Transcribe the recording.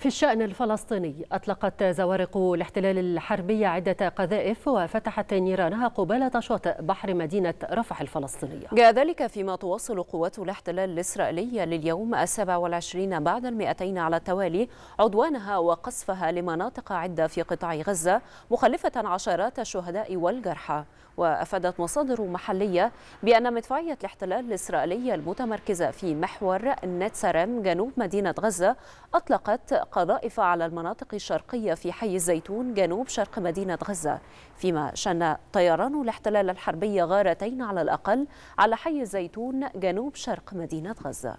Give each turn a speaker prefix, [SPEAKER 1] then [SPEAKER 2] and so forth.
[SPEAKER 1] في الشأن الفلسطيني أطلقت زوارق الاحتلال الحربي عدة قذائف وفتحت نيرانها قبالة شاطئ بحر مدينة رفح الفلسطينية
[SPEAKER 2] جاء ذلك فيما تواصل قوات الاحتلال الإسرائيلية لليوم السابع والعشرين بعد المئتين على التوالي عدوانها وقصفها لمناطق عدة في قطاع غزة مخلفة عشرات الشهداء والجرحى وأفادت مصادر محلية بأن مدفعية الاحتلال الإسرائيلية المتمركزة في محور النتسرم جنوب مدينة غزة أطلقت قذائف على المناطق الشرقية في حي الزيتون جنوب شرق مدينة غزة فيما شن طيران الاحتلال الحربي غارتين على الأقل على حي الزيتون جنوب شرق مدينة غزة